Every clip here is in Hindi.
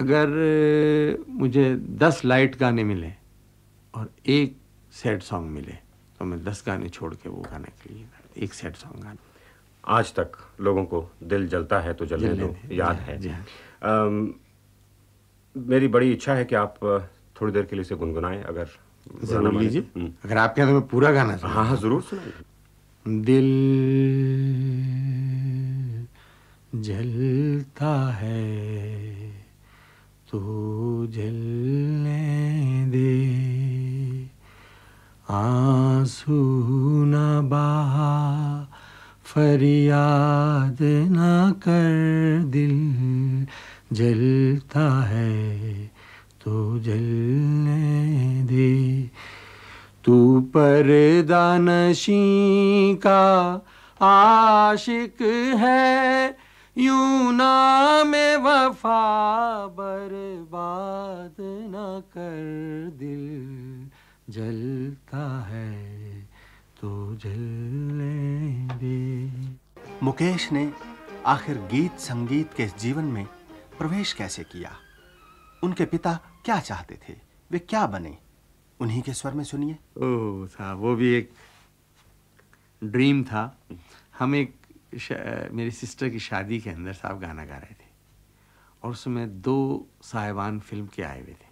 अगर मुझे दस लाइट गाने मिले और एक सैड सॉन्ग मिले तो मैं दस गाने छोड़ के वो गाने के लिए एक सैड सॉन्ग गाने आज तक लोगों को दिल जलता है तो जलने, जलने दो याद है जी आम, मेरी बड़ी इच्छा है कि आप थोड़ी देर के लिए इसे गुनगुनाएं अगर जरूर लीजिए हम्म। अगर आपके यहाँ तो मैं पूरा गाना हाँ हाँ जरूर दिल जलता है तू तो जलने दे आंसू न बहा फरियाद न कर दिल जलता है तो जलने दे तू पर दानशी का आशिक है यूं नाम वफा बर्बाद न कर दिल जलता है तो जलने दे मुकेश ने आखिर गीत संगीत के जीवन में प्रवेश कैसे किया उनके पिता क्या चाहते थे वे क्या बने उन्हीं के स्वर में सुनिए ओ साहब वो भी एक ड्रीम था हम एक मेरी सिस्टर की शादी के अंदर साहब गाना गा रहे थे और उसमें दो साहिबान फिल्म के आए हुए थे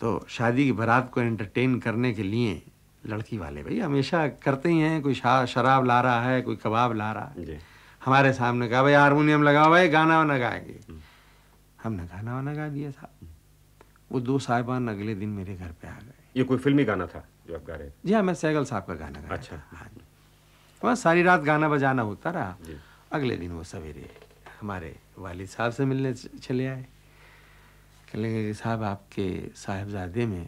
तो शादी की बारात को एंटरटेन करने के लिए लड़की वाले भाई हमेशा करते ही हैं कोई शराब ला रहा है कोई कबाब ला रहा है हमारे सामने कहा भाई हारमोनियम लगाओ भाई गाना वाना गाएंगे हम्म। हमने गाना वाना गा दिया साहब वो दो साहिबान अगले दिन मेरे घर पे आ गए ये कोई फिल्मी गाना था जो आप गा रहे थे जी हाँ मैं सैगल साहब का गाना गा अच्छा हाँ जी बस सारी रात गाना बजाना होता रहा अगले दिन वो सवेरे हमारे वालिद साहब से मिलने चले आए कहने कि साहब आपके साहेबजादे में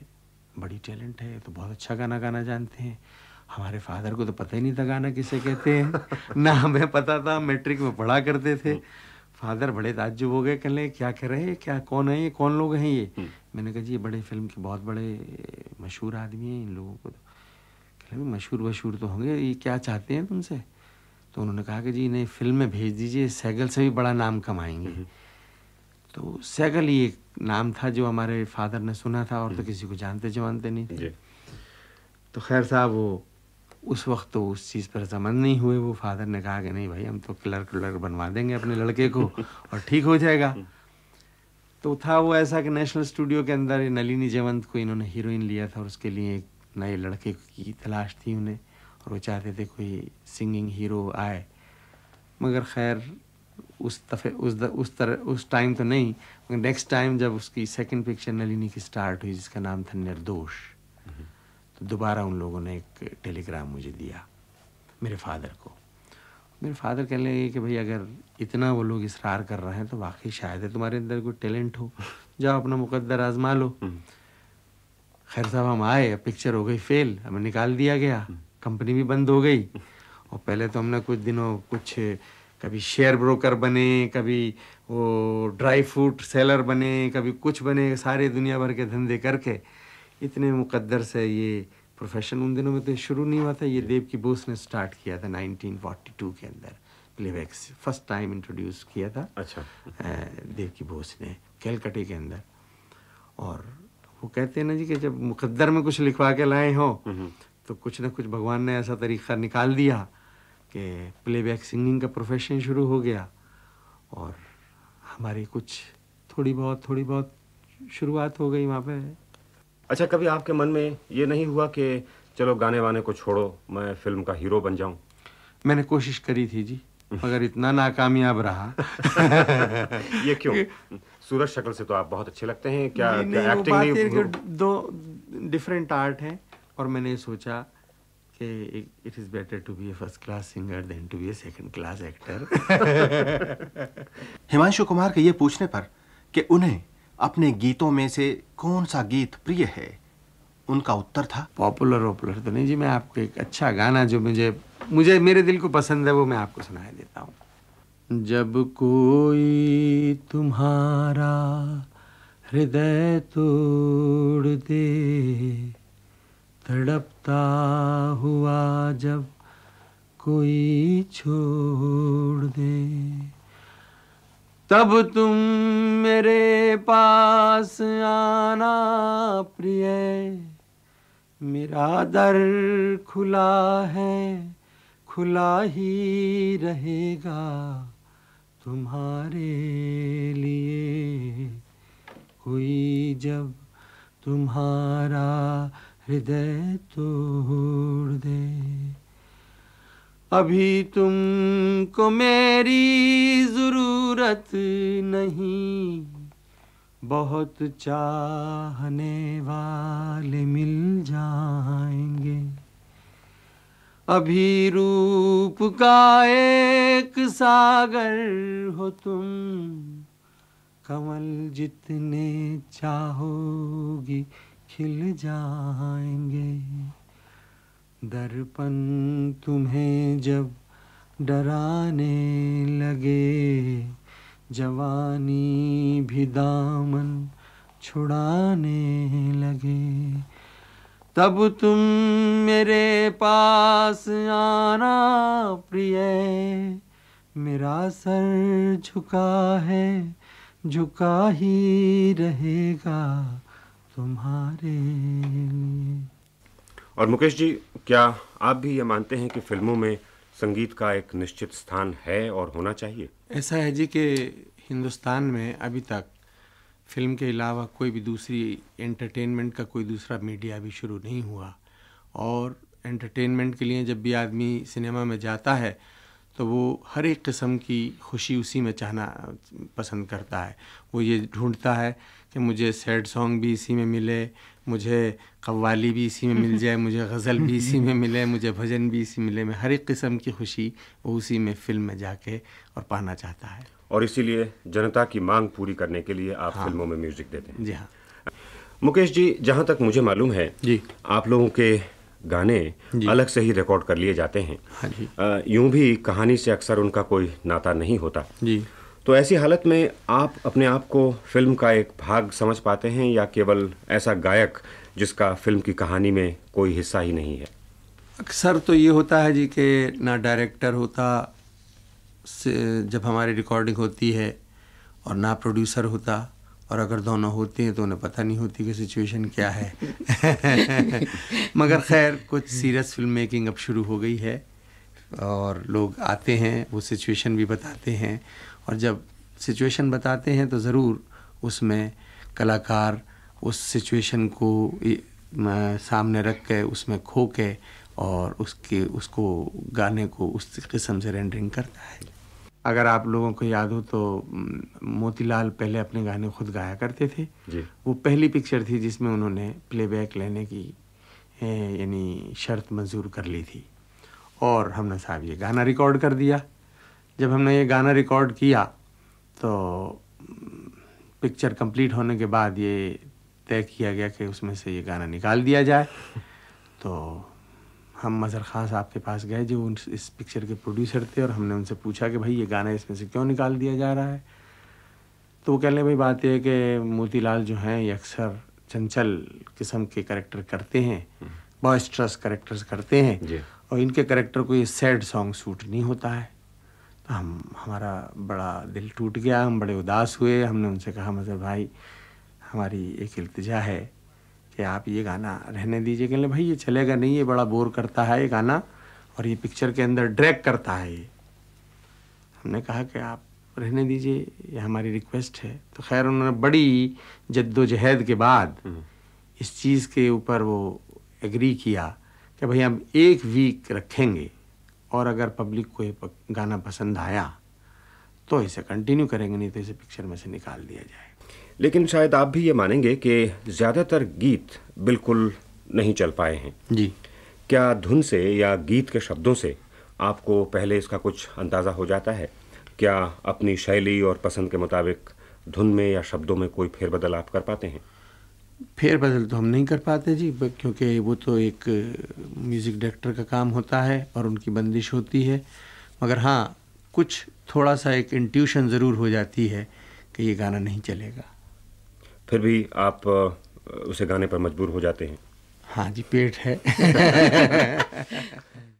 बड़ी टैलेंट है तो बहुत अच्छा गाना गाना जानते हैं हमारे फादर को तो पता ही नहीं था गाना किसे कहते हैं ना हमें पता था मैट्रिक मेट्रिक में पढ़ा करते थे हम्म। फादर बड़े ताजुब हो गए लें क्या कह रहे हैं क्या कौन है ये कौन लोग हैं ये हम्म। मैंने कहा जी ये बड़े फिल्म के बहुत बड़े मशहूर आदमी हैं इन लोगों को तो मशहूर वशहूर तो होंगे ये क्या चाहते हैं तुमसे तो उन्होंने कहा कि जी इन्हें फिल्म में भेज दीजिए सैगल से भी बड़ा नाम कमाएंगे हम्म। तो सैगल ही एक नाम था जो हमारे फादर ने सुना था और तो हम्म। किसी को जानते जानते नहीं थे तो खैर साहब वो उस वक्त तो उस चीज़ पर समझ नहीं हुए वो फादर ने कहा कि नहीं भाई हम तो क्लर्क व्लर्क बनवा देंगे अपने लड़के को और ठीक हो जाएगा हम्म। तो था वो ऐसा कि नेशनल स्टूडियो के अंदर नलिनी जयवंत को इन्होंने हीरोइन लिया था और उसके लिए एक नए लड़के की तलाश थी उन्हें और वो चाहते थे कोई सिंगिंग हीरो आए मगर खैर उस दफ़े उस द, उस तरह उस टाइम तो नहीं मगर नेक्स्ट टाइम जब उसकी सेकंड पिक्चर नलिनी की स्टार्ट हुई जिसका नाम था निर्दोष तो दोबारा उन लोगों ने एक टेलीग्राम मुझे दिया मेरे फादर को मेरे फादर कह लगे कि भाई अगर इतना वो लोग इसरार कर रहे हैं तो वाकई शायद है तुम्हारे अंदर कोई टैलेंट हो जाओ अपना मुकद्दर आजमा लो हम्म। खैर साहब हम आए पिक्चर हो गई फेल हमें निकाल दिया गया कंपनी भी बंद हो गई और पहले तो हमने कुछ दिनों कुछ कभी शेयर ब्रोकर बने कभी वो ड्राई फ्रूट सेलर बने कभी कुछ बने सारे दुनिया भर के धंधे करके इतने मुकद्दर से ये प्रोफेशन उन दिनों में तो शुरू नहीं हुआ था ये देव की बोस ने स्टार्ट किया था 1942 के अंदर प्लेबैक्स फर्स्ट टाइम इंट्रोड्यूस किया था अच्छा देव की बोस ने कैलकटे के अंदर और वो कहते हैं ना जी कि जब मुकद्दर में कुछ लिखवा के लाए हों हम्म। तो कुछ ना कुछ भगवान ने ऐसा तरीका निकाल दिया कि प्लेबैक सिंगिंग का प्रोफेशन शुरू हो गया और हमारी कुछ थोड़ी बहुत थोड़ी बहुत शुरुआत हो गई वहाँ पे अच्छा कभी आपके मन में ये नहीं हुआ कि चलो गाने वाने को छोड़ो मैं फिल्म का हीरो बन जाऊँ मैंने कोशिश करी थी जी मगर इतना नाकामयाब रहा ये क्यों खूबसूरत शक्ल से तो आप बहुत अच्छे लगते हैं क्या, नहीं, नहीं, एक्टिंग नहीं, नहीं दो डिफरेंट आर्ट हैं और मैंने सोचा कि it is better to be a first class singer than to be a second class actor Himanshu Kumar के ये पूछने पर कि उन्हें अपने गीतों में से कौन सा गीत प्रिय है उनका उत्तर था पॉपुलर वॉपुलर तो नहीं जी मैं आपको एक अच्छा गाना जो मुझे मुझे मेरे दिल को पसंद है वो मैं आपको सुनाया देता हूँ जब कोई तुम्हारा हृदय तोड़ दे तड़पता हुआ जब कोई छोड़ दे तब तुम मेरे पास आना प्रिय मेरा दर खुला है खुला ही रहेगा तुम्हारे लिए हुई जब तुम्हारा हृदय तोड़ दे अभी तुमको मेरी ज़रूरत नहीं बहुत चाहने वाले मिल अभिरूप का एक सागर हो तुम कमल जितने चाहोगी खिल जाएंगे दर्पण तुम्हें जब डराने लगे जवानी भी दामन छुड़ाने लगे तब तुम मेरे पास आना प्रिय मेरा सर झुका है झुका ही रहेगा तुम्हारे लिए और मुकेश जी क्या आप भी ये मानते हैं कि फिल्मों में संगीत का एक निश्चित स्थान है और होना चाहिए ऐसा है जी कि हिंदुस्तान में अभी तक फिल्म के अलावा कोई भी दूसरी एंटरटेनमेंट का कोई दूसरा मीडिया भी शुरू नहीं हुआ और एंटरटेनमेंट के लिए जब भी आदमी सिनेमा में जाता है तो वो हर एक किस्म की खुशी उसी में चाहना पसंद करता है वो ये ढूंढता है कि मुझे सैड सॉन्ग भी इसी में मिले मुझे कव्वाली भी इसी में मिल जाए मुझे गज़ल भी इसी में मिले मुझे भजन भी इसी मिले मैं हर एक किस्म की खुशी वो उसी में फिल्म में जाके और पाना चाहता है और इसीलिए जनता की मांग पूरी करने के लिए आप हाँ। फिल्मों में म्यूजिक देते हैं जी हाँ मुकेश जी जहाँ तक मुझे मालूम है जी आप लोगों के गाने अलग से ही रिकॉर्ड कर लिए जाते हैं हाँ यूं भी कहानी से अक्सर उनका कोई नाता नहीं होता जी तो ऐसी हालत में आप अपने आप को फिल्म का एक भाग समझ पाते हैं या केवल ऐसा गायक जिसका फिल्म की कहानी में कोई हिस्सा ही नहीं है अक्सर तो ये होता है जी कि ना डायरेक्टर होता से जब हमारी रिकॉर्डिंग होती है और ना प्रोड्यूसर होता और अगर दोनों होते हैं तो उन्हें पता नहीं होती कि सिचुएशन क्या है मगर खैर कुछ सीरियस फिल्म मेकिंग अब शुरू हो गई है और लोग आते हैं वो सिचुएशन भी बताते हैं और जब सिचुएशन बताते हैं तो ज़रूर उसमें कलाकार उस सिचुएशन को सामने रख के उसमें खो के और उसके उसको गाने को उस किस्म से रेंडरिंग करता है अगर आप लोगों को याद हो तो मोतीलाल पहले अपने गाने खुद गाया करते थे जी। वो पहली पिक्चर थी जिसमें उन्होंने प्लेबैक लेने की यानी शर्त मंजूर कर ली थी और हमने साहब ये गाना रिकॉर्ड कर दिया जब हमने ये गाना रिकॉर्ड किया तो पिक्चर कंप्लीट होने के बाद ये तय किया गया कि उसमें से ये गाना निकाल दिया जाए तो हम मज़र ख़ान साहब के पास गए जो उन इस पिक्चर के प्रोड्यूसर थे और हमने उनसे पूछा कि भाई ये गाना इसमें से क्यों निकाल दिया जा रहा है तो वो कह लें भाई बात यह है कि मोतीलाल जो हैं ये अक्सर चंचल किस्म के करेक्टर करते हैं बॉयस्ट्रस हम्म। करेक्टर्स करते हैं और इनके करेक्टर को ये सैड सॉन्ग सूट नहीं होता है तो हम हमारा बड़ा दिल टूट गया हम बड़े उदास हुए हमने उनसे कहा मज़र भाई हमारी एक अल्तजा है कि आप ये गाना रहने दीजिए कहने भाई ये चलेगा नहीं ये बड़ा बोर करता है ये गाना और ये पिक्चर के अंदर ड्रैग करता है ये हमने कहा कि आप रहने दीजिए ये हमारी रिक्वेस्ट है तो खैर उन्होंने बड़ी जद्दोजहद के बाद हम्म। इस चीज़ के ऊपर वो एग्री किया कि भाई हम एक वीक रखेंगे और अगर पब्लिक को ये गाना पसंद आया तो इसे कंटिन्यू करेंगे नहीं तो इसे पिक्चर में से निकाल दिया जाए लेकिन शायद आप भी ये मानेंगे कि ज़्यादातर गीत बिल्कुल नहीं चल पाए हैं जी क्या धुन से या गीत के शब्दों से आपको पहले इसका कुछ अंदाज़ा हो जाता है क्या अपनी शैली और पसंद के मुताबिक धुन में या शब्दों में कोई फेरबदल आप कर पाते हैं फेरबदल तो हम नहीं कर पाते जी क्योंकि वो तो एक म्यूज़िक डायरेक्टर का काम होता है और उनकी बंदिश होती है मगर हाँ कुछ थोड़ा सा एक इंट्यूशन ज़रूर हो जाती है कि ये गाना नहीं चलेगा फिर भी आप उसे गाने पर मजबूर हो जाते हैं हाँ जी पेट है